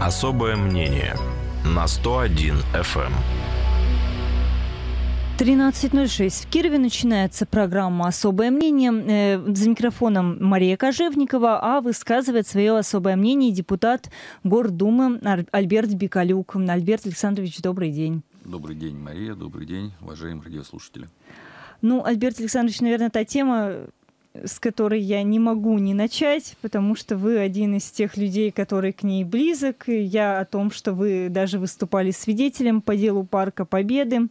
Особое мнение на 101 FM. 13.06. В Кирове начинается программа «Особое мнение». Э, за микрофоном Мария Кожевникова, а высказывает свое особое мнение депутат Гордумы Альберт Бикалюк. Альберт Александрович, добрый день. Добрый день, Мария. Добрый день, уважаемые радиослушатели. Ну, Альберт Александрович, наверное, та тема, с которой я не могу не начать, потому что вы один из тех людей, который к ней близок. Я о том, что вы даже выступали свидетелем по делу Парка Победы.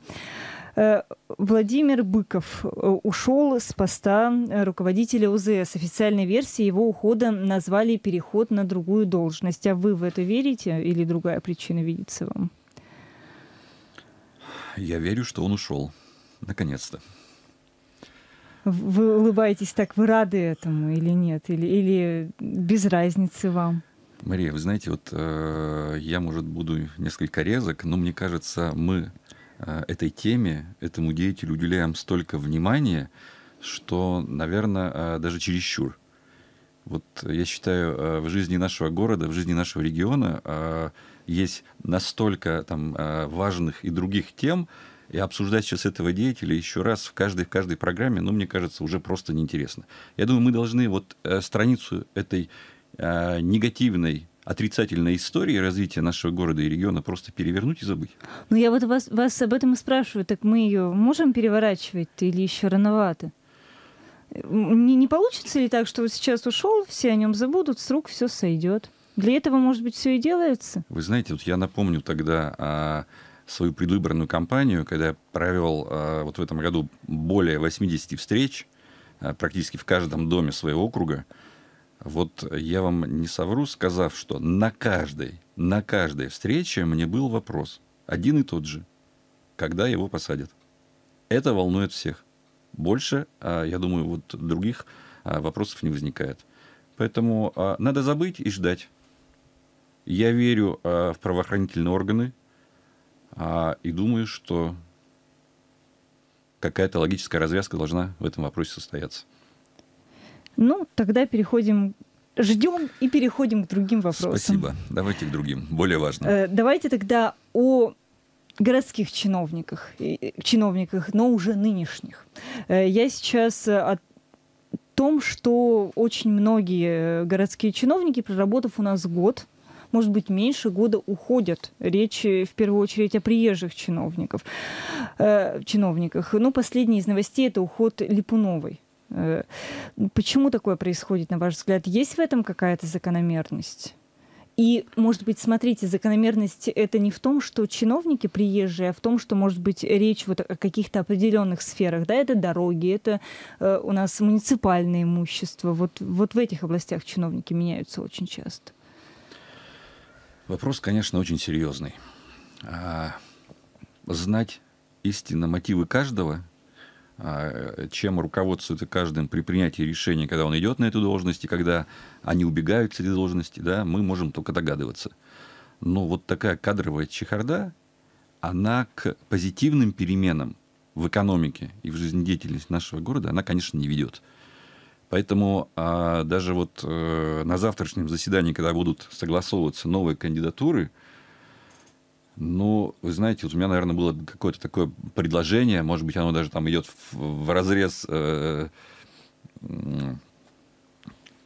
Э, Владимир Быков э, ушел с поста э, руководителя УЗС. Официальной версии его ухода назвали переход на другую должность. А вы в это верите или другая причина видится вам? Я верю, что он ушел. Наконец-то. Вы улыбаетесь так, вы рады этому или нет? Или, или без разницы вам? Мария, вы знаете, вот э, я, может, буду несколько резок, но мне кажется, мы э, этой теме, этому деятелю уделяем столько внимания, что, наверное, э, даже чересчур. Вот я считаю, э, в жизни нашего города, в жизни нашего региона э, есть настолько там э, важных и других тем, и обсуждать сейчас этого деятеля еще раз в каждой, в каждой программе, ну, мне кажется, уже просто неинтересно. Я думаю, мы должны вот э, страницу этой э, негативной отрицательной истории развития нашего города и региона просто перевернуть и забыть. Ну, я вот вас, вас об этом и спрашиваю. Так мы ее можем переворачивать или еще рановато? Не, не получится ли так, что вот сейчас ушел, все о нем забудут, с рук все сойдет? Для этого, может быть, все и делается? Вы знаете, вот я напомню тогда о а, свою предвыборную кампанию, когда я провел э, вот в этом году более 80 встреч э, практически в каждом доме своего округа, вот я вам не совру, сказав, что на каждой, на каждой встрече мне был вопрос, один и тот же, когда его посадят. Это волнует всех. Больше, э, я думаю, вот других вопросов не возникает. Поэтому надо забыть и ждать. Я верю в правоохранительные органы, а, и думаю, что какая-то логическая развязка должна в этом вопросе состояться. Ну, тогда переходим ждем и переходим к другим вопросам. Спасибо. Давайте к другим, более важным. Э, давайте тогда о городских чиновниках, э, чиновниках, но уже нынешних. Э, я сейчас о том, что очень многие городские чиновники, проработав у нас год, может быть, меньше года уходят. Речь в первую очередь о приезжих чиновников, э, чиновниках. Но последние из новостей это уход Липуновой. Э, почему такое происходит, на ваш взгляд? Есть в этом какая-то закономерность? И, может быть, смотрите, закономерность это не в том, что чиновники приезжие, а в том, что, может быть, речь вот о каких-то определенных сферах. Да, это дороги, это э, у нас муниципальное имущество. Вот, вот в этих областях чиновники меняются очень часто. Вопрос, конечно, очень серьезный. А, знать истинно мотивы каждого, а, чем руководствуется каждым при принятии решения, когда он идет на эту должность, и когда они убегают с этой должности, да, мы можем только догадываться. Но вот такая кадровая чехарда, она к позитивным переменам в экономике и в жизнедеятельности нашего города, она, конечно, не ведет. Поэтому а, даже вот э, на завтрашнем заседании, когда будут согласовываться новые кандидатуры, ну, вы знаете, вот у меня, наверное, было какое-то такое предложение, может быть, оно даже там идет в, в разрез э, э,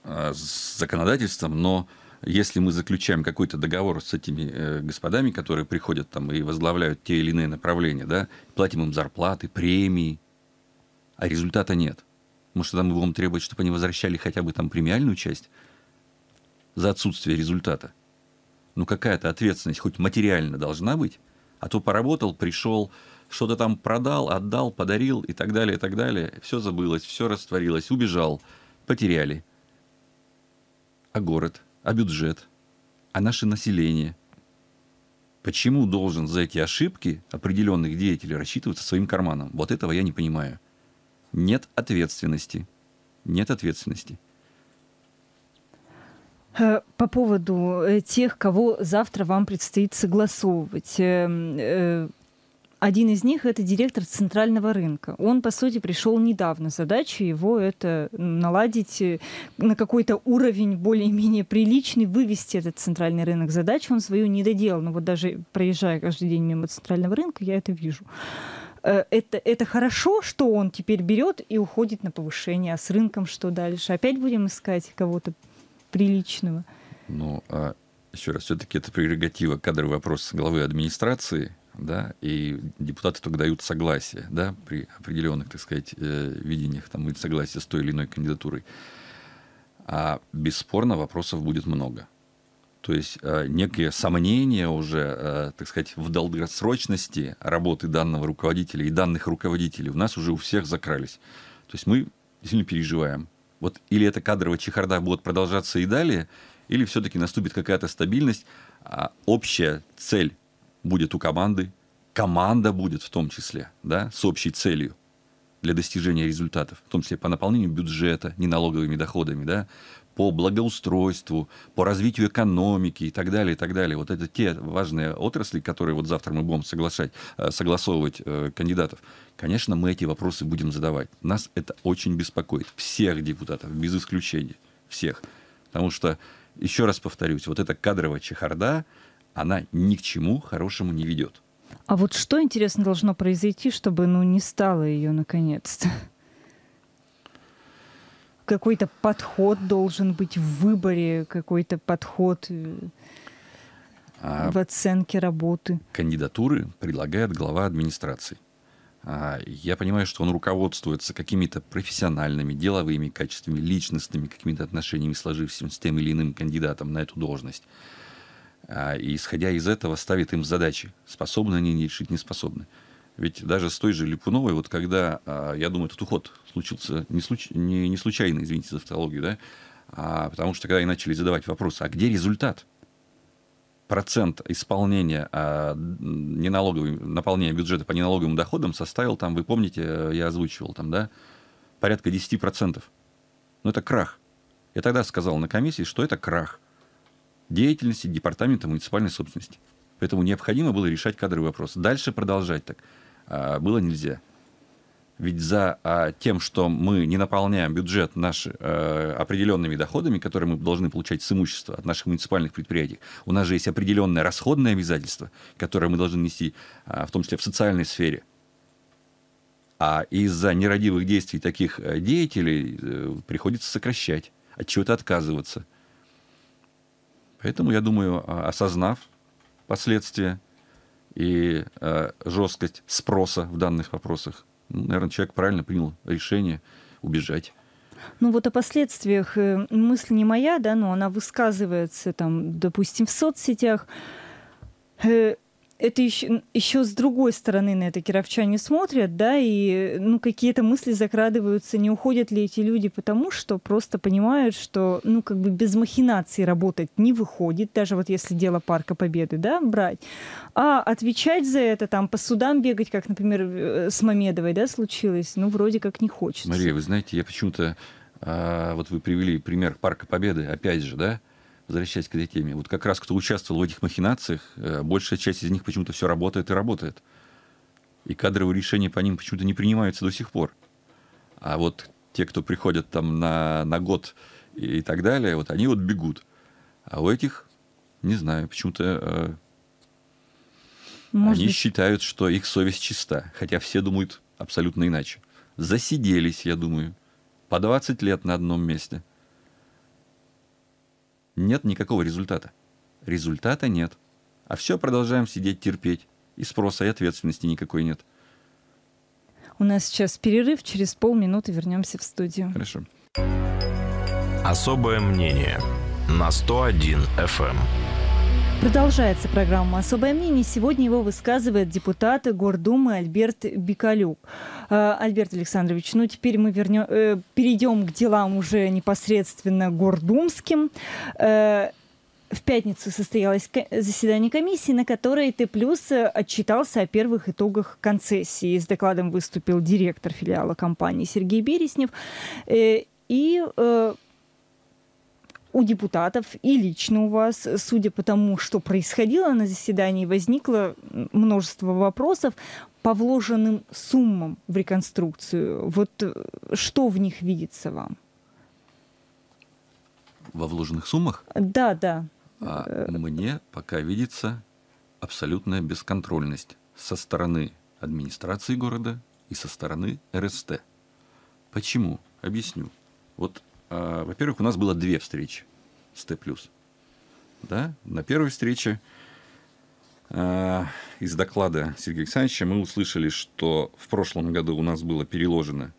с законодательством, но если мы заключаем какой-то договор с этими э, господами, которые приходят там и возглавляют те или иные направления, да, платим им зарплаты, премии, а результата нет – может, тогда мы будем требовать, чтобы они возвращали хотя бы там премиальную часть за отсутствие результата. Ну, какая-то ответственность хоть материально должна быть, а то поработал, пришел, что-то там продал, отдал, подарил и так далее, и так далее. Все забылось, все растворилось, убежал, потеряли. А город, а бюджет, а наше население. Почему должен за эти ошибки определенных деятелей рассчитываться своим карманом? Вот этого я не понимаю нет ответственности. Нет ответственности. Э, по поводу э, тех, кого завтра вам предстоит согласовывать. Эм, э, один из них это директор центрального рынка. Он, по сути, пришел недавно. Задача его это наладить на какой-то уровень более-менее приличный, вывести этот центральный рынок. Задачу он свою не доделал. Но вот даже проезжая каждый день мимо центрального рынка, я это вижу. Э, это, это хорошо, что он теперь берет и уходит на повышение, а с рынком что дальше? Опять будем искать кого-то приличного? Ну, а еще раз, все-таки это прерогатива кадровый вопрос главы администрации, да, и депутаты только дают согласие, да, при определенных, так сказать, э, видениях, там, согласие с той или иной кандидатурой. А бесспорно вопросов будет много то есть э, некие сомнения уже, э, так сказать, в долгосрочности работы данного руководителя и данных руководителей у нас уже у всех закрались. То есть мы сильно переживаем. Вот или эта кадровая чехарда будет продолжаться и далее, или все-таки наступит какая-то стабильность, а общая цель будет у команды, команда будет в том числе, да, с общей целью для достижения результатов, в том числе по наполнению бюджета неналоговыми доходами, да, по благоустройству, по развитию экономики и так далее, и так далее. Вот это те важные отрасли, которые вот завтра мы будем соглашать, э, согласовывать э, кандидатов. Конечно, мы эти вопросы будем задавать. Нас это очень беспокоит. Всех депутатов, без исключения. Всех. Потому что, еще раз повторюсь, вот эта кадровая чехарда, она ни к чему хорошему не ведет. А вот что, интересно, должно произойти, чтобы ну, не стало ее наконец-то? какой-то подход должен быть в выборе, какой-то подход э, а в оценке работы. Кандидатуры предлагает глава администрации. А, я понимаю, что он руководствуется какими-то профессиональными, деловыми качествами, личностными какими-то отношениями, сложившимися с тем или иным кандидатом на эту должность. А, и, исходя из этого, ставит им задачи, способны они решить, не способны. Ведь даже с той же Липуновой, вот когда, а, я думаю, этот уход случился не, случ... не, не случайно, извините за автологию, да, а потому что когда они начали задавать вопрос, а где результат? Процент исполнения а, неналоговой, наполнения бюджета по неналоговым доходам составил там, вы помните, э, я озвучивал там, да, порядка 10%. Но ну, это крах. Я тогда сказал на комиссии, что это крах деятельности Департамента муниципальной собственности. Поэтому необходимо было решать кадровый вопрос. Дальше продолжать так а, было нельзя. Ведь за а, тем, что мы не наполняем бюджет наш э, определенными доходами, которые мы должны получать с имущества от наших муниципальных предприятий, у нас же есть определенное расходное обязательство, которое мы должны нести, а, в том числе в социальной сфере. А из-за нерадивых действий таких э, деятелей э, приходится сокращать, от чего-то отказываться. Поэтому, я думаю, осознав последствия и э, жесткость спроса в данных вопросах, ну, наверное, человек правильно принял решение убежать. Ну вот о последствиях э, мысль не моя, да, но она высказывается там, допустим, в соцсетях. Э, это еще, еще с другой стороны на это кировчане смотрят, да, и ну, какие-то мысли закрадываются, не уходят ли эти люди, потому что просто понимают, что ну, как бы без махинации работать не выходит, даже вот если дело Парка Победы, да, брать, а отвечать за это, там, по судам бегать, как, например, э, с Мамедовой, да, случилось, ну, вроде как не хочется. Мария, вы знаете, я почему-то, а, вот вы привели пример Парка Победы, опять же, да, возвращаясь к этой теме, вот как раз кто участвовал в этих махинациях, э, большая часть из них почему-то все работает и работает. И кадровые решения по ним почему-то не принимаются до сих пор. А вот те, кто приходят там на, на год и, и так далее, вот они вот бегут. А у этих, не знаю, почему-то э, они быть. считают, что их совесть чиста. Хотя все думают абсолютно иначе. Засиделись, я думаю, по 20 лет на одном месте – нет никакого результата. Результата нет. А все продолжаем сидеть терпеть. И спроса, и ответственности никакой нет. У нас сейчас перерыв, через полминуты вернемся в студию. Хорошо. Особое мнение на 101 FM. Продолжается программа «Особое мнение». Сегодня его высказывает депутат Гордумы Альберт Бикалюк. А, Альберт Александрович, ну теперь мы вернем, э, перейдем к делам уже непосредственно гордумским. Э, в пятницу состоялось заседание комиссии, на которой Т+, отчитался о первых итогах концессии. С докладом выступил директор филиала компании Сергей Береснев. Э, и э, у депутатов и лично у вас, судя по тому, что происходило на заседании, возникло множество вопросов по вложенным суммам в реконструкцию. Вот э, что в них видится вам? Во вложенных суммах? Да, да. А мне пока видится абсолютная бесконтрольность со стороны администрации города и со стороны РСТ. Почему? Объясню. Вот а, во-первых, у нас было две встречи с Т+. Да? На первой встрече а, из доклада Сергея Александровича мы услышали, что в прошлом году у нас было переложено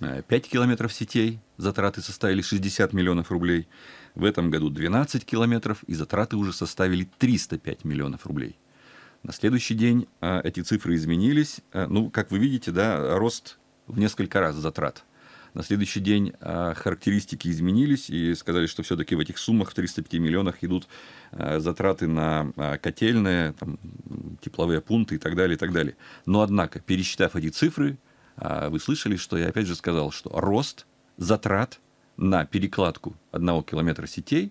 5 а, километров сетей, затраты составили 60 миллионов рублей. В этом году 12 километров, и затраты уже составили 305 миллионов рублей. На следующий день эти цифры изменились. Ну, как вы видите, да, рост в несколько раз затрат – на следующий день а, характеристики изменились и сказали, что все-таки в этих суммах, в 305 миллионах, идут а, затраты на а, котельные, там, тепловые пункты и так далее, и так далее. Но, однако, пересчитав эти цифры, вы слышали, что я опять же сказал, что рост затрат на перекладку одного километра сетей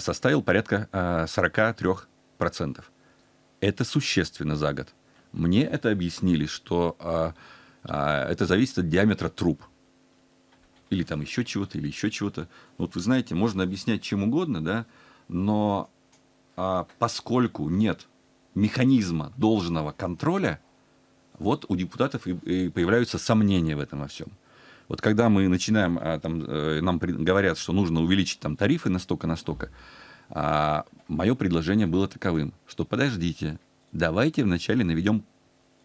составил порядка 43%. Это существенно за год. Мне это объяснили, что это зависит от диаметра труб – или там еще чего-то, или еще чего-то. Ну, вот вы знаете, можно объяснять чем угодно, да, но а, поскольку нет механизма должного контроля, вот у депутатов и, и появляются сомнения в этом во всем. Вот когда мы начинаем, а, там, э, нам говорят, что нужно увеличить там тарифы на столько, на столько, а, мое предложение было таковым, что подождите, давайте вначале наведем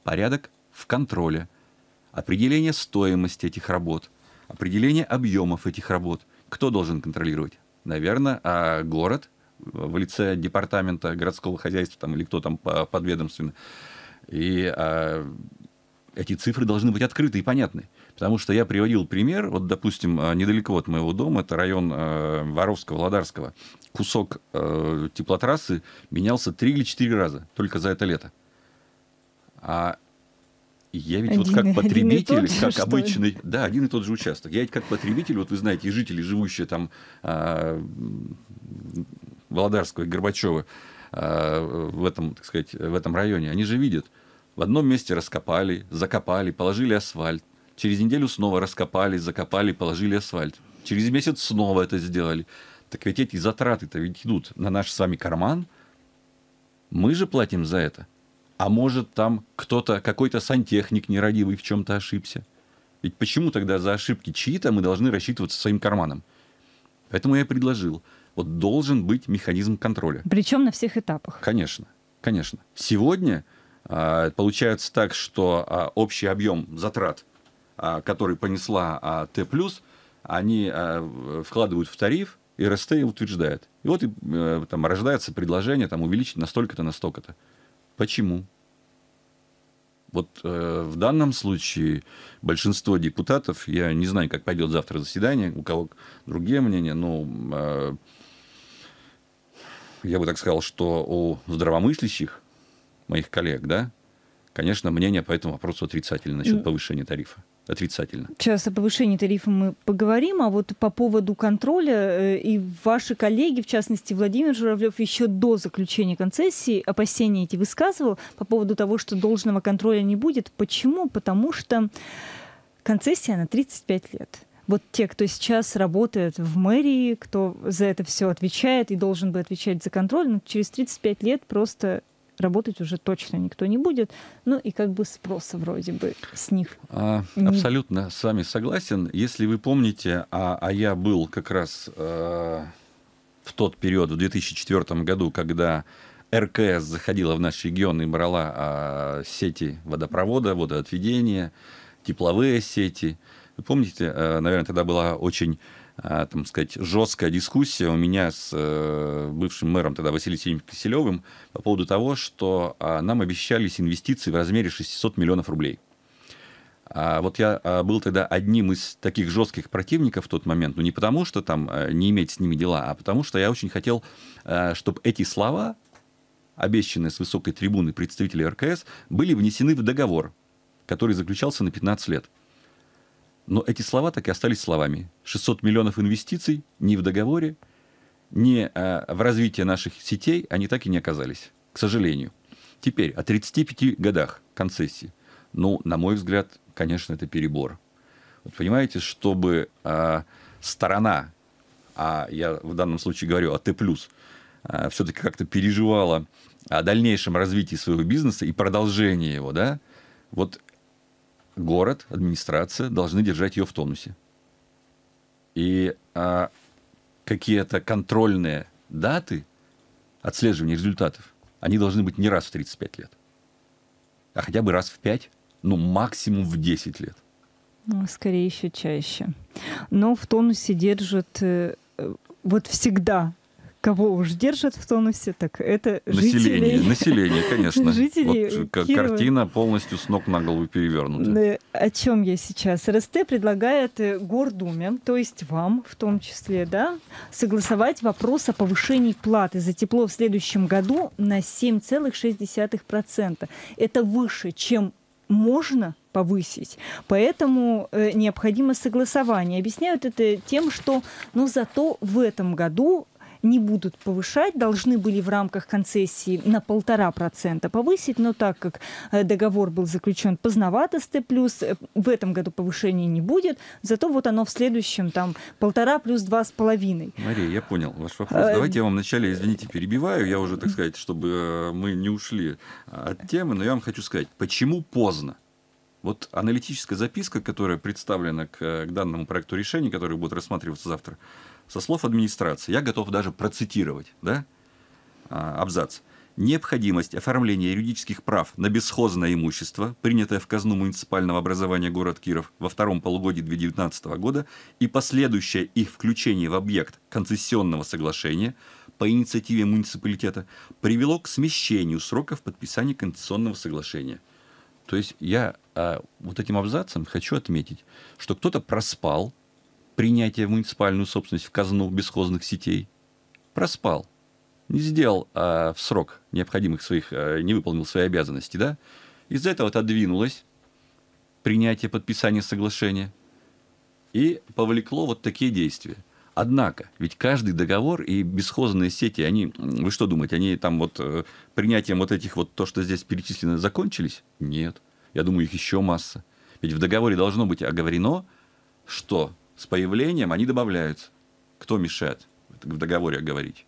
порядок в контроле, определение стоимости этих работ – Определение объемов этих работ. Кто должен контролировать? Наверное, а город в лице департамента городского хозяйства там, или кто там а, подведомственно. И а, эти цифры должны быть открыты и понятны. Потому что я приводил пример, вот, допустим, а, недалеко от моего дома, это район э, а, Воровского, Ладарского, кусок э, теплотрассы менялся три или четыре раза только за это лето. А я ведь один, вот как потребитель, как же, обычный, ли? да, один и тот же участок. Я ведь как потребитель, вот вы знаете, и жители, живущие там а, Володарского и Горбачева а, в этом, так сказать, в этом районе, они же видят, в одном месте раскопали, закопали, положили асфальт, через неделю снова раскопали, закопали, положили асфальт, через месяц снова это сделали. Так ведь эти затраты-то ведь идут на наш с вами карман, мы же платим за это – а может, там кто-то, какой-то сантехник нерадивый в чем-то ошибся. Ведь почему тогда за ошибки чьи-то мы должны рассчитываться своим карманом? Поэтому я и предложил. Вот должен быть механизм контроля. Причем на всех этапах. Конечно, конечно. Сегодня а, получается так, что а, общий объем затрат, а, который понесла а, Т+, они а, вкладывают в тариф, и РСТ утверждает. И вот и, э, там рождается предложение там, увеличить на столько-то, на столько-то. Почему? Вот э, в данном случае большинство депутатов, я не знаю, как пойдет завтра заседание, у кого другие мнения, но э, я бы так сказал, что у здравомыслящих моих коллег, да, конечно, мнение по этому вопросу отрицательное насчет ну, повышения тарифа отрицательно. Сейчас о повышении тарифа мы поговорим, а вот по поводу контроля э, и ваши коллеги, в частности Владимир Журавлев, еще до заключения концессии опасения эти высказывал по поводу того, что должного контроля не будет. Почему? Потому что концессия на 35 лет. Вот те, кто сейчас работает в мэрии, кто за это все отвечает и должен бы отвечать за контроль, но ну, через 35 лет просто работать уже точно никто не будет. Ну и как бы спроса вроде бы с них. А, абсолютно с вами согласен. Если вы помните, а, а я был как раз э, в тот период, в 2004 году, когда РКС заходила в наш регион и брала а, сети водопровода, водоотведения, тепловые сети. Вы помните, а, наверное, тогда была очень а, там сказать, жесткая дискуссия у меня с э, бывшим мэром тогда Василием Киселевым по поводу того, что а, нам обещались инвестиции в размере 600 миллионов рублей. А, вот я был тогда одним из таких жестких противников в тот момент, но ну, не потому, что там э, не иметь с ними дела, а потому что я очень хотел, э, чтобы эти слова, обещанные с высокой трибуны представителей РКС, были внесены в договор, который заключался на 15 лет. Но эти слова так и остались словами. 600 миллионов инвестиций ни в договоре, ни а, в развитие наших сетей они так и не оказались, к сожалению. Теперь о 35 годах концессии. Ну, на мой взгляд, конечно, это перебор. Вот понимаете, чтобы э, сторона, а я в данном случае говорю о Т+, э, а, все-таки как-то переживала о дальнейшем развитии своего бизнеса и продолжении его, да, вот город, администрация должны держать ее в тонусе. И а, какие-то контрольные даты отслеживания результатов, они должны быть не раз в 35 лет, а хотя бы раз в 5, ну максимум в 10 лет. Ну, скорее еще чаще. Но в тонусе держит э, э, вот всегда кого уж держат в тонусе, так это население. Жителей. Население, конечно. Жители вот, э, Кирова. Картина полностью с ног на голову перевернута. Э, о чем я сейчас? РСТ предлагает э, Гордуме, то есть вам в том числе, да, согласовать вопрос о повышении платы за тепло в следующем году на 7,6%. Это выше, чем можно повысить. Поэтому э, необходимо согласование. Объясняют это тем, что ну, зато в этом году не будут повышать, должны были в рамках концессии на полтора процента повысить, но так как э, договор был заключен поздновато с Т+, э, в этом году повышения не будет, зато вот оно в следующем там полтора плюс два с половиной. Мария, я понял ваш вопрос. Э, Давайте я вам вначале, извините, перебиваю, я уже, так сказать, чтобы мы не ушли от темы, но я вам хочу сказать, почему поздно? Вот аналитическая записка, которая представлена к, к данному проекту решения, который будет рассматриваться завтра, со слов администрации, я готов даже процитировать да, а, абзац. Необходимость оформления юридических прав на бесхозное имущество, принятое в казну муниципального образования город Киров во втором полугодии 2019 года и последующее их включение в объект концессионного соглашения по инициативе муниципалитета привело к смещению сроков подписания концессионного соглашения. То есть я а, вот этим абзацем хочу отметить, что кто-то проспал Принятие в муниципальную собственность в казну бесхозных сетей, проспал, не сделал а, в срок необходимых своих, а, не выполнил свои обязанности, да, из-за этого отодвинулось принятие подписания соглашения и повлекло вот такие действия. Однако, ведь каждый договор и бесхозные сети, они, вы что думаете, они там вот э, принятием вот этих вот, то, что здесь перечислено, закончились? Нет. Я думаю, их еще масса. Ведь в договоре должно быть оговорено, что с появлением они добавляются. Кто мешает в договоре говорить?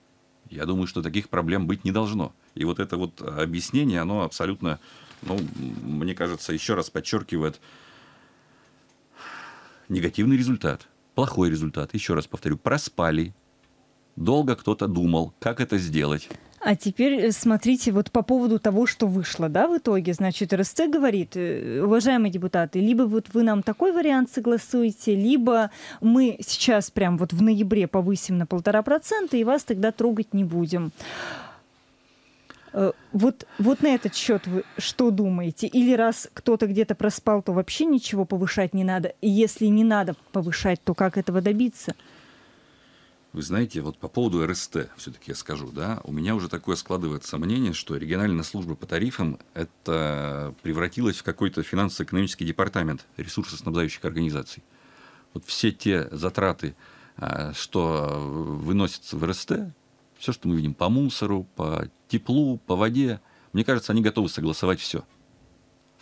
Я думаю, что таких проблем быть не должно. И вот это вот объяснение, оно абсолютно, ну, мне кажется, еще раз подчеркивает негативный результат, плохой результат. Еще раз повторю, проспали, долго кто-то думал, как это сделать. А теперь э, смотрите, вот по поводу того, что вышло, да, в итоге, значит, РСЦ говорит, э, уважаемые депутаты, либо вот вы нам такой вариант согласуете, либо мы сейчас прям вот в ноябре повысим на полтора процента и вас тогда трогать не будем. Э, вот, вот на этот счет вы что думаете? Или раз кто-то где-то проспал, то вообще ничего повышать не надо? И если не надо повышать, то как этого добиться? Вы знаете, вот по поводу РСТ все-таки я скажу, да, у меня уже такое складывается мнение, что региональная служба по тарифам это превратилась в какой-то финансово-экономический департамент ресурсоснабжающих организаций. Вот все те затраты, а, что выносятся в РСТ, все, что мы видим по мусору, по теплу, по воде, мне кажется, они готовы согласовать все –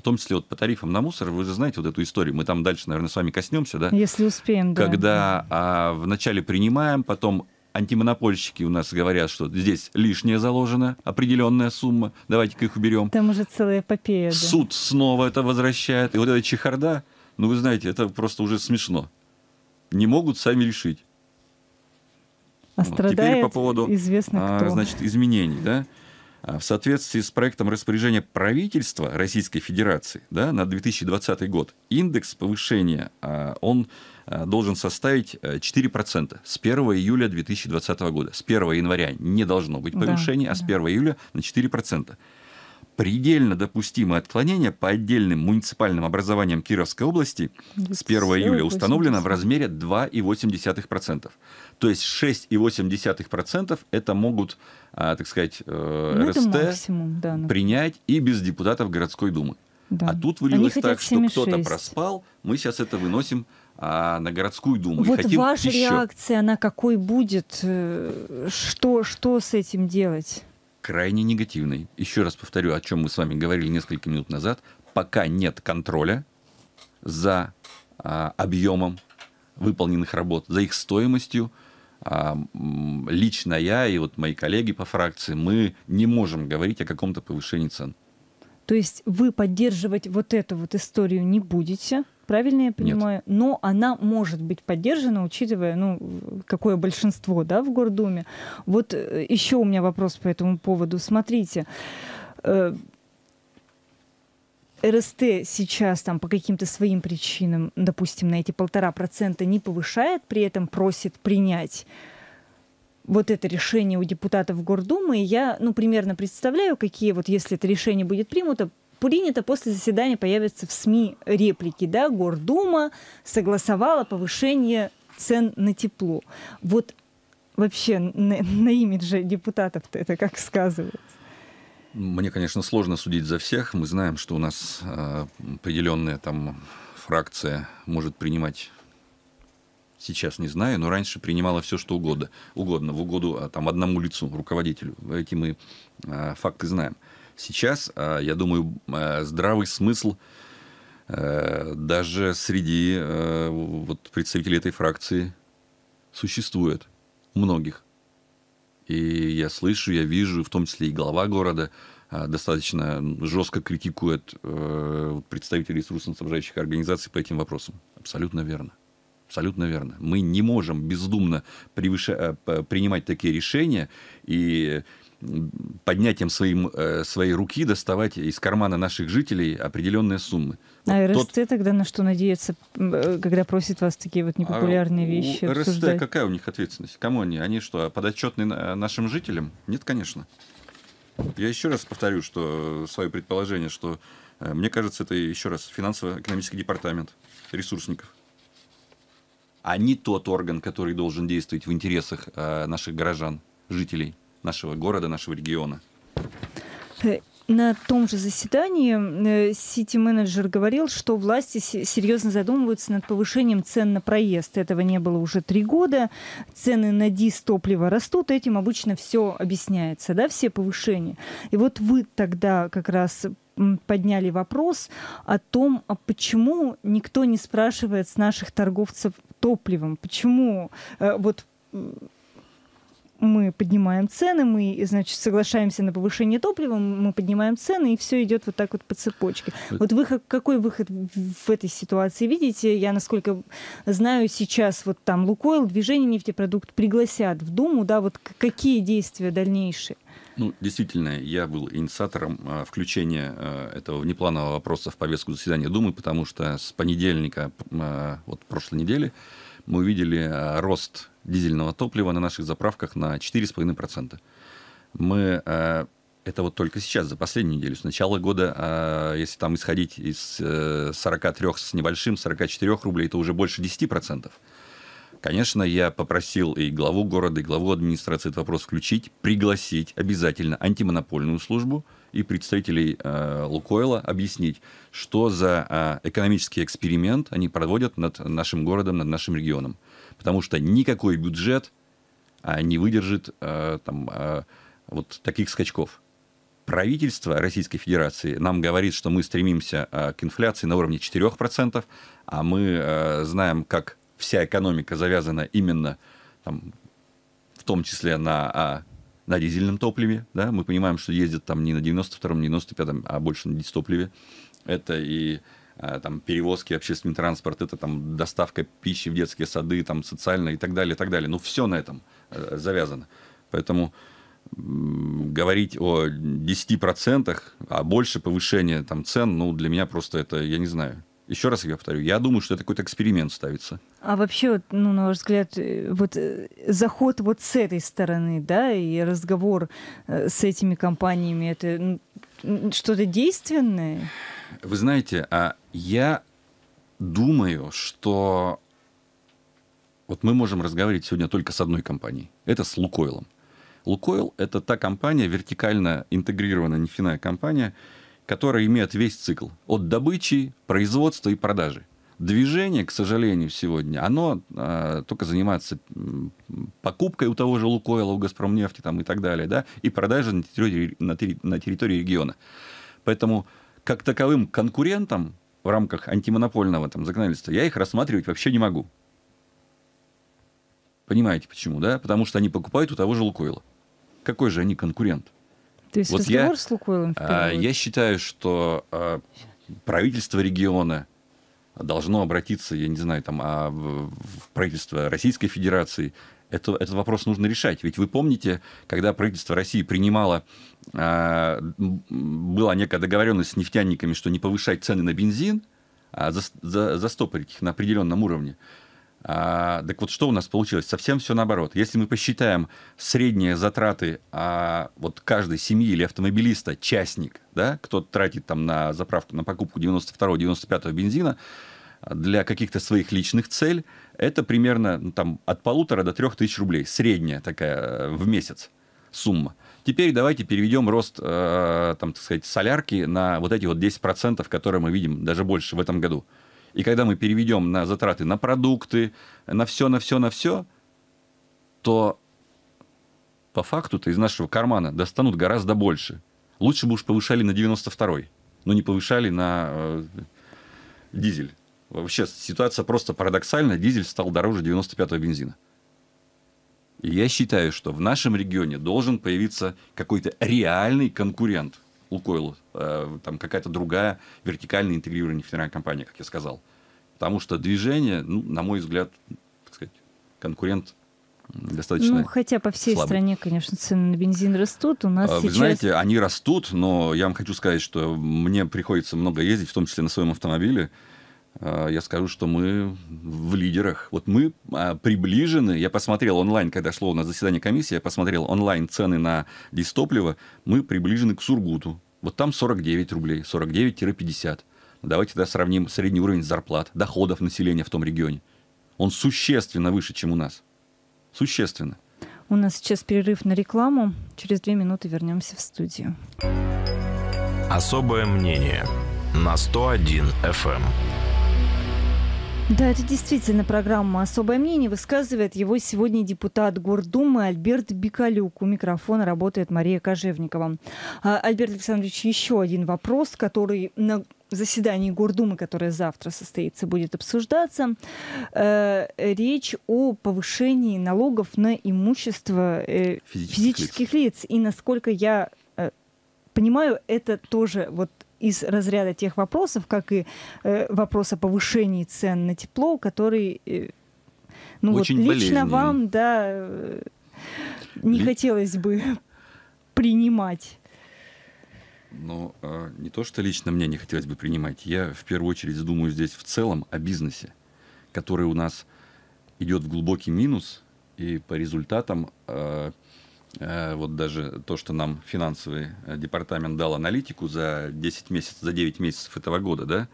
том числе вот по тарифам на мусор, вы же знаете вот эту историю, мы там дальше, наверное, с вами коснемся, да? Если успеем, да. Когда а, вначале принимаем, потом антимонопольщики у нас говорят, что здесь лишняя заложена определенная сумма, давайте-ка их уберем. Там уже целая эпопея. Да. Суд снова это возвращает. И вот эта чехарда, ну вы знаете, это просто уже смешно. Не могут сами решить. А вот. страдает Теперь по поводу известно а, кто. А, значит, изменений, да? А, в соответствии с проектом распоряжения правительства Российской Федерации да, на 2020 год индекс повышения а, он а, должен составить 4% э, с 1 июля 2020 года. С 1 января не должно быть повышения, да, а с 1 да. июля на 4% предельно допустимое отклонение по отдельным муниципальным образованиям Кировской области с 1 июля установлено в размере 2,8%. То есть 6,8% это могут, а, так сказать, э, ну, максимум, да, ну. принять и без депутатов городской думы. Да. А тут вылилось так, что кто-то проспал, мы сейчас это выносим а на городскую думу. Вот и хотим ваша еще. реакция, она какой будет? Э, что, что с этим делать? крайне негативный. Еще раз повторю, о чем мы с вами говорили несколько минут назад. Пока нет контроля за а, объемом выполненных работ, за их стоимостью, а, лично я и вот мои коллеги по фракции, мы не можем говорить о каком-то повышении цен. То есть вы поддерживать вот эту вот историю не будете, правильно я понимаю? Нет. Но она может быть поддержана, учитывая, ну, какое большинство, да, в Гордуме. Вот э, еще у меня вопрос по этому поводу. Смотрите, э, РСТ сейчас там по каким-то своим причинам, допустим, на эти полтора процента не повышает, при этом просит принять вот это решение у депутатов Гордумы. я, ну, примерно представляю, какие вот, если это решение будет принято, принято после заседания появятся в СМИ реплики, да, Гордума согласовала повышение цен на тепло. Вот вообще на, на имидже депутатов-то это как сказывается? Мне, конечно, сложно судить за всех. Мы знаем, что у нас а, определенная там фракция может принимать сейчас не знаю, но раньше принимала все, что угодно, угодно в угоду а, там, одному лицу, руководителю. Эти мы э, факты знаем. Сейчас, а, я думаю, здравый смысл даже среди вот, представителей этой фракции существует у многих. И я слышу, я вижу, в том числе и глава города достаточно жестко критикует э, представителей ресурсоснабжающих организаций по этим вопросам. Абсолютно верно. Абсолютно верно. Мы не можем бездумно превыше... Э, принимать такие решения и поднятием своим, э, своей руки доставать из кармана наших жителей определенные суммы. А вот РСТ тот... тогда на что надеется, э, когда просит вас такие вот непопулярные а вещи у обсуждать? РСТ какая у них ответственность? Кому они? Они что, подотчетны нашим жителям? Нет, конечно. Я еще раз повторю, что свое предположение, что мне кажется, это еще раз финансово-экономический департамент ресурсников а не тот орган, который должен действовать в интересах э, наших горожан, жителей нашего города, нашего региона. Э, на том же заседании э, сити-менеджер говорил, что власти серьезно задумываются над повышением цен на проезд. Этого не было уже три года. Цены на дис топлива растут. Этим обычно все объясняется, да, все повышения. И вот вы тогда как раз подняли вопрос о том, а почему никто не спрашивает с наших торговцев топливом? Почему э, вот мы поднимаем цены, мы, значит, соглашаемся на повышение топлива, мы поднимаем цены, и все идет вот так вот по цепочке. Вот вы какой выход в этой ситуации видите? Я, насколько знаю, сейчас вот там Лукойл, движение нефтепродукт пригласят в Думу, да, вот какие действия дальнейшие? Ну, действительно, я был инициатором а, включения а, этого внепланового вопроса в повестку заседания Думы, потому что с понедельника, а, вот прошлой недели, мы увидели а, рост дизельного топлива на наших заправках на 4,5%. Мы э, это вот только сейчас, за последнюю неделю. С начала года, э, если там исходить из э, 43 с небольшим, 44 рублей, это уже больше 10%. Конечно, я попросил и главу города, и главу администрации этот вопрос включить, пригласить обязательно антимонопольную службу и представителей э, Лукойла объяснить, что за экономический эксперимент они проводят над нашим городом, над нашим регионом потому что никакой бюджет а, не выдержит а, там, а, вот таких скачков. Правительство Российской Федерации нам говорит, что мы стремимся к инфляции на уровне 4%, а мы знаем, как вся экономика завязана именно там, в том числе на на дизельном топливе, да, мы понимаем, что ездят там не на 92-м, не 95-м, а больше на дистопливе. Это и Э, там, перевозки, общественный транспорт, это там доставка пищи в детские сады, там, социально и так далее, и так далее. Ну, все на этом э, завязано. Поэтому говорить о 10%, а больше повышения там, цен, ну, для меня просто это, я не знаю. Еще раз я повторю, я думаю, что это какой-то эксперимент ставится. А вообще, ну, на ваш взгляд, э, вот заход вот с этой стороны, да, и разговор с этими компаниями, это что-то действенное? Вы знаете, а я думаю, что вот мы можем разговаривать сегодня только с одной компанией. Это с Лукойлом. Лукойл – это та компания, вертикально интегрированная нефтяная компания, которая имеет весь цикл. От добычи, производства и продажи. Движение, к сожалению, сегодня, оно э, только занимается покупкой у того же Лукойла, у Газпромнефти там, и так далее, да, и продажей на территории, на, территории региона. Поэтому как таковым конкурентом в рамках антимонопольного там, законодательства, я их рассматривать вообще не могу. Понимаете почему, да? Потому что они покупают у того же Лукойла. Какой же они конкурент? То есть вот разговор я, с Лукойлом а, Я считаю, что а, правительство региона должно обратиться, я не знаю, там, а, в правительство Российской Федерации это, этот вопрос нужно решать. Ведь вы помните, когда правительство России принимало, э, была некая договоренность с нефтяниками, что не повышать цены на бензин, а за, за, застопорить их на определенном уровне. А, так вот, что у нас получилось? Совсем все наоборот. Если мы посчитаем средние затраты а, вот каждой семьи или автомобилиста, частник, да, кто тратит там на заправку, на покупку 92-95 бензина, для каких-то своих личных целей, это примерно ну, там, от полутора до трех тысяч рублей. Средняя такая э, в месяц сумма. Теперь давайте переведем рост, э, там, так сказать, солярки на вот эти вот 10%, которые мы видим даже больше в этом году. И когда мы переведем на затраты на продукты, на все, на все, на все, то по факту-то из нашего кармана достанут гораздо больше. Лучше бы уж повышали на 92-й, но не повышали на э, дизель. Вообще ситуация просто парадоксальна. Дизель стал дороже 95-го бензина. И я считаю, что в нашем регионе должен появиться какой-то реальный конкурент Лукойлу. Э, там какая-то другая вертикально интегрированная нефтяная компания, как я сказал. Потому что движение, ну, на мой взгляд, так сказать, конкурент достаточно Ну, хотя по всей слабый. стране, конечно, цены на бензин растут. У нас а, Вы сейчас... знаете, они растут, но я вам хочу сказать, что мне приходится много ездить, в том числе на своем автомобиле. Э, я скажу, что мы в лидерах. Вот мы а, приближены, я посмотрел онлайн, когда шло у нас заседание комиссии, я посмотрел онлайн цены на дистопливо, мы приближены к Сургуту. Вот там 49 рублей, 49-50. Ну, давайте тогда сравним средний уровень зарплат, доходов населения в том регионе. Он существенно выше, чем у нас. Существенно. У нас сейчас перерыв на рекламу. Через две минуты вернемся в студию. Особое мнение на 101 FM. Да, это действительно программа «Особое мнение». Высказывает его сегодня депутат Гордумы Альберт Бикалюк. У микрофона работает Мария Кожевникова. А, Альберт Александрович, еще один вопрос, который на заседании Гордумы, которое завтра состоится, будет обсуждаться, э, речь о повышении налогов на имущество э, физических, физических лиц. лиц. И насколько я э, понимаю, это тоже вот из разряда тех вопросов, как и э, вопрос о повышении цен на тепло, который э, ну Очень вот, лично вам да, э, не Ли... хотелось бы принимать. Но ну, э, а, не то, что лично мне не хотелось бы принимать. Я в первую очередь думаю здесь в целом о бизнесе, который у нас идет в глубокий минус, и по результатам э, Э, вот даже то, что нам финансовый э, департамент дал аналитику за 10 месяцев, за 9 месяцев этого года, да,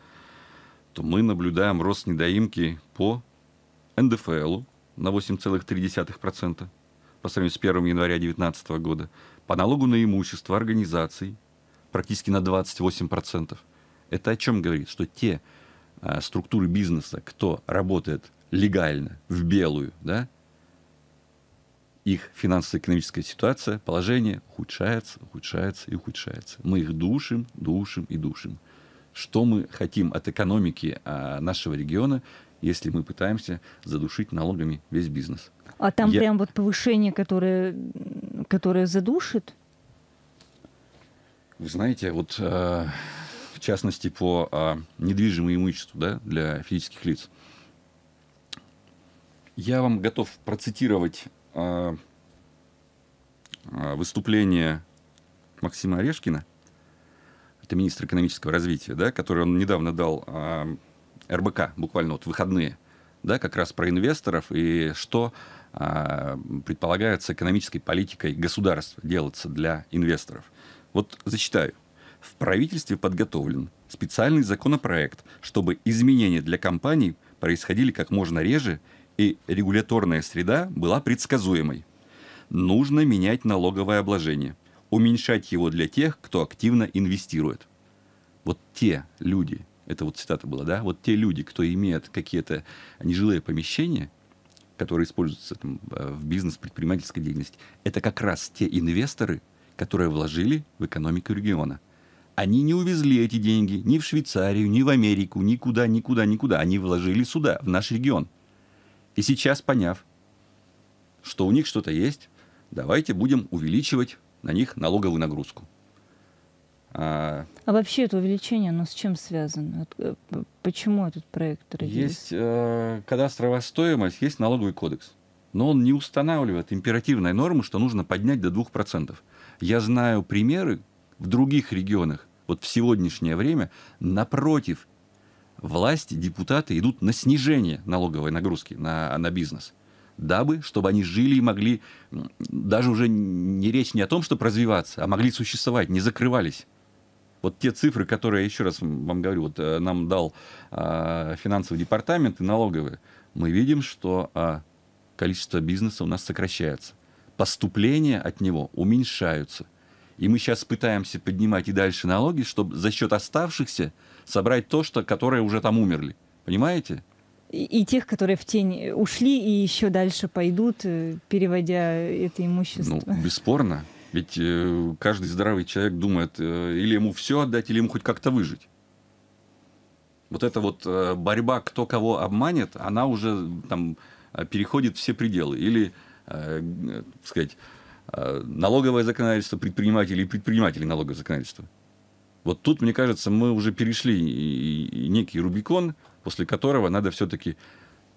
то мы наблюдаем рост недоимки по НДФЛ на 8,3% по сравнению с 1 января 2019 года, по налогу на имущество организаций практически на 28%. Это о чем говорит? Что те а, структуры бизнеса, кто работает легально, в белую, да, их финансово-экономическая ситуация, положение ухудшается, ухудшается и ухудшается. Мы их душим, душим и душим. Что мы хотим от экономики а, нашего региона, если мы пытаемся задушить налогами весь бизнес? А там Я... прям вот повышение, которое, которое задушит? Вы знаете, вот э, в частности по э, недвижимому имуществу да, для физических лиц. Я вам готов процитировать а, а, выступление Максима Орешкина, это министр экономического развития, да, который он недавно дал а, э, РБК, буквально вот выходные, да, как раз про инвесторов и что э, предполагается экономической политикой государства делаться для инвесторов. Вот зачитаю. В правительстве подготовлен специальный законопроект, чтобы изменения для компаний происходили как можно реже и регуляторная среда была предсказуемой. Нужно менять налоговое обложение, уменьшать его для тех, кто активно инвестирует. Вот те люди, это вот цитата была, да, вот те люди, кто имеет какие-то нежилые помещения, которые используются там, э, в бизнес-предпринимательской деятельности, это как раз те инвесторы, которые вложили в экономику региона. Они не увезли эти деньги ни в Швейцарию, ни в Америку, никуда, никуда, никуда. Они вложили сюда, в наш регион – и сейчас, поняв, что у них что-то есть, давайте будем увеличивать на них налоговую нагрузку. А, а вообще это увеличение, оно с чем связано? Э, почему этот проект родился? Есть э, кадастровая стоимость, есть налоговый кодекс. Но он не устанавливает императивной нормы, что нужно поднять до 2%. Я знаю примеры в других регионах, вот в сегодняшнее время, напротив власти, депутаты идут на снижение налоговой нагрузки на, на бизнес дабы, чтобы они жили и могли, даже уже не речь не о том, чтобы развиваться, а могли существовать, не закрывались. Вот те цифры, которые, еще раз вам говорю, вот э, нам дал а, финансовый департамент и налоговые, мы видим, что а, количество бизнеса у нас сокращается. Поступления от него уменьшаются. И мы сейчас пытаемся поднимать и дальше налоги, чтобы за счет оставшихся собрать то, что, которые уже там умерли. Понимаете? И, и тех, которые в тень ушли и еще дальше пойдут, э, переводя это имущество. Ну, бесспорно. Ведь э, каждый здоровый человек думает, э, или ему все отдать, или ему хоть как-то выжить. Вот эта вот э, борьба, кто кого обманет, она уже там э, переходит все пределы. Или, э, так сказать, э, налоговое законодательство предпринимателей и предприниматели налогового законодательства. Вот тут, мне кажется, мы уже перешли некий Рубикон, после которого надо все-таки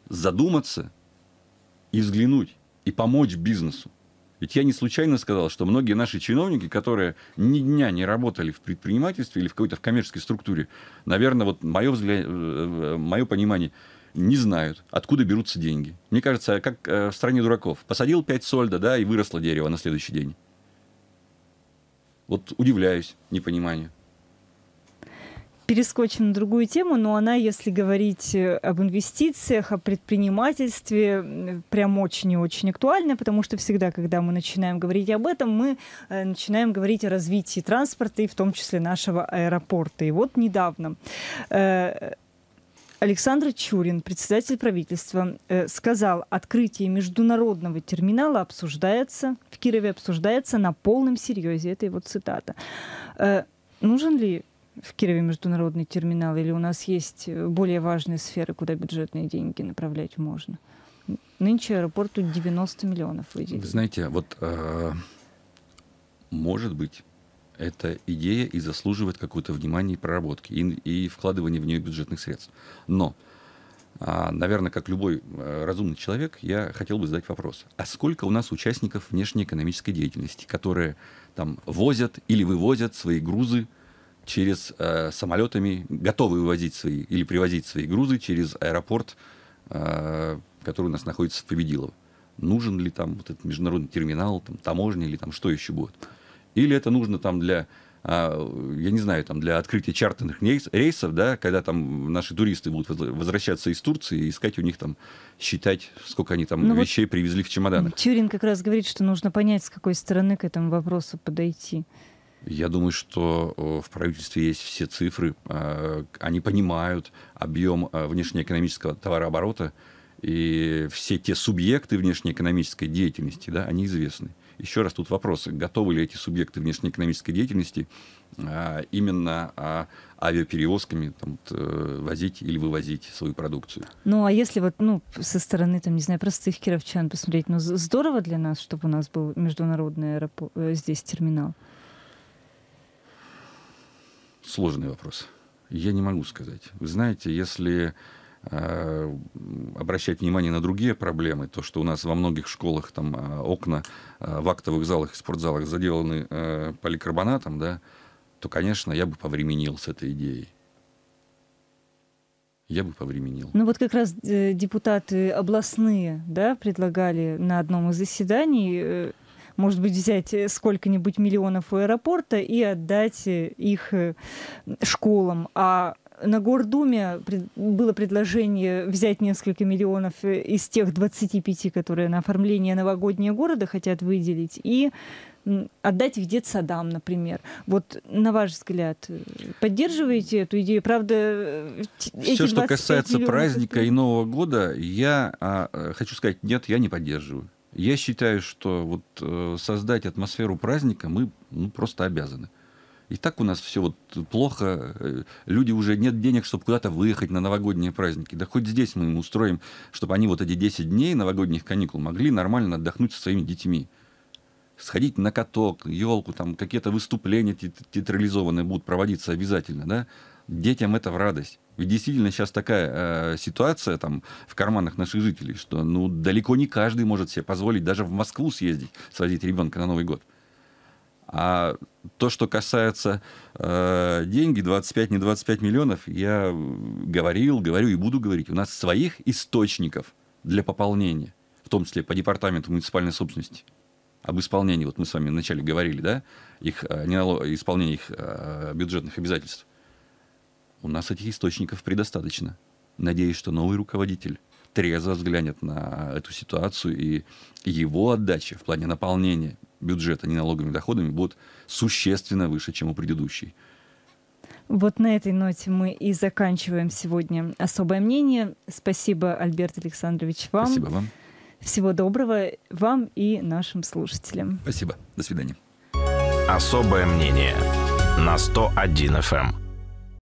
задуматься и взглянуть, и помочь бизнесу. Ведь я не случайно сказал, что многие наши чиновники, которые ни дня не работали в предпринимательстве или в какой-то в коммерческой структуре, наверное, вот мое, взгляд, э, э, мое понимание, не знают, откуда берутся деньги. Мне кажется, а как э, в стране дураков. Посадил пять сольда, да, и выросло дерево на следующий день. Вот удивляюсь непониманию перескочим на другую тему, но она, если говорить э, об инвестициях, о предпринимательстве, прям очень и очень актуальна, потому что всегда, когда мы начинаем говорить об этом, мы э, начинаем говорить о развитии транспорта и в том числе нашего аэропорта. И вот недавно э, Александр Чурин, председатель правительства, сказал, открытие международного терминала обсуждается, в Кирове обсуждается на полном серьезе. Это его цитата. Нужен ли в Кирове международный терминал, или у нас есть э, более важные сферы, куда бюджетные деньги направлять можно. Нынче аэропорту 90 миллионов выделили. Вы знаете, а вот э, может быть, эта идея и заслуживает какое то внимание и проработки, и, и вкладывания в нее бюджетных средств. Но, э, а, наверное, как любой э, разумный человек, я хотел бы задать вопрос. А сколько у нас участников внешнеэкономической деятельности, которые там возят или вывозят свои грузы через э, самолетами, готовы вывозить свои или привозить свои грузы через аэропорт, э, который у нас находится в Победилово. Нужен ли там вот этот международный терминал, там, таможня или там что еще будет? Или это нужно там для а, я не знаю, там для открытия чартерных рейсов, да, когда там наши туристы будут возвращаться из Турции и искать у них там, считать, сколько они там ну вещей вот привезли в чемоданах. Тюрин как раз говорит, что нужно понять, с какой стороны к этому вопросу подойти. Я думаю, что э, в правительстве есть все цифры, э, они понимают объем э, внешнеэкономического товарооборота, и все те субъекты внешнеэкономической деятельности, да, они известны. Еще раз тут вопрос, готовы ли эти субъекты внешнеэкономической деятельности именно а, авиаперевозками там, возить или вывозить свою продукцию. Ну, а если вот ну, со стороны, там, не знаю, простых кировчан посмотреть, ну, здорово для нас, чтобы у нас был международный аэропорт, здесь терминал? Сложный вопрос. Я не могу сказать. Вы знаете, если а, обращать внимание на другие проблемы, то, что у нас во многих школах там а, окна а, в актовых залах и спортзалах заделаны э, поликарбонатом, да, то, конечно, я бы повременил с этой идеей. Я бы повременил. Ну вот как раз э, депутаты областные да, предлагали на одном из заседаний э, может быть, взять э, сколько-нибудь миллионов у аэропорта и отдать э, их э, школам. А на Гордуме было предложение взять несколько миллионов из тех 25, которые на оформление новогоднего города хотят выделить, и отдать в детсадам, например. Вот на ваш взгляд, поддерживаете эту идею? Правда, все, что касается праздника это... и Нового года, я а, хочу сказать, нет, я не поддерживаю. Я считаю, что вот э, создать атмосферу праздника мы ну, просто обязаны. И так у нас все вот плохо. Э, люди уже нет денег, чтобы куда-то выехать на новогодние праздники. Да хоть здесь мы им устроим, чтобы они вот эти 10 дней новогодних каникул могли нормально отдохнуть со своими детьми. Сходить на каток, елку, там какие-то выступления тет театрализованные будут проводиться обязательно, да? Детям это в радость. Ведь действительно сейчас такая э, ситуация там в карманах наших жителей, что ну далеко не каждый может себе позволить даже в Москву съездить, свозить ребенка на Новый год. А то, что касается э, деньги, 25, не 25 миллионов, я говорил, говорю и буду говорить. У нас своих источников для пополнения, в том числе по департаменту муниципальной собственности об исполнении, вот мы с вами вначале говорили, да, их, э, не исполнение их э, бюджетных обязательств. У нас этих источников предостаточно. Надеюсь, что новый руководитель трезво взглянет на эту ситуацию, и его отдача в плане наполнения бюджета неналоговыми доходами будет существенно выше, чем у предыдущей. Вот на этой ноте мы и заканчиваем сегодня особое мнение. Спасибо, Альберт Александрович, вам. Спасибо вам. Всего доброго вам и нашим слушателям. Спасибо. До свидания. Особое мнение на 101 FM.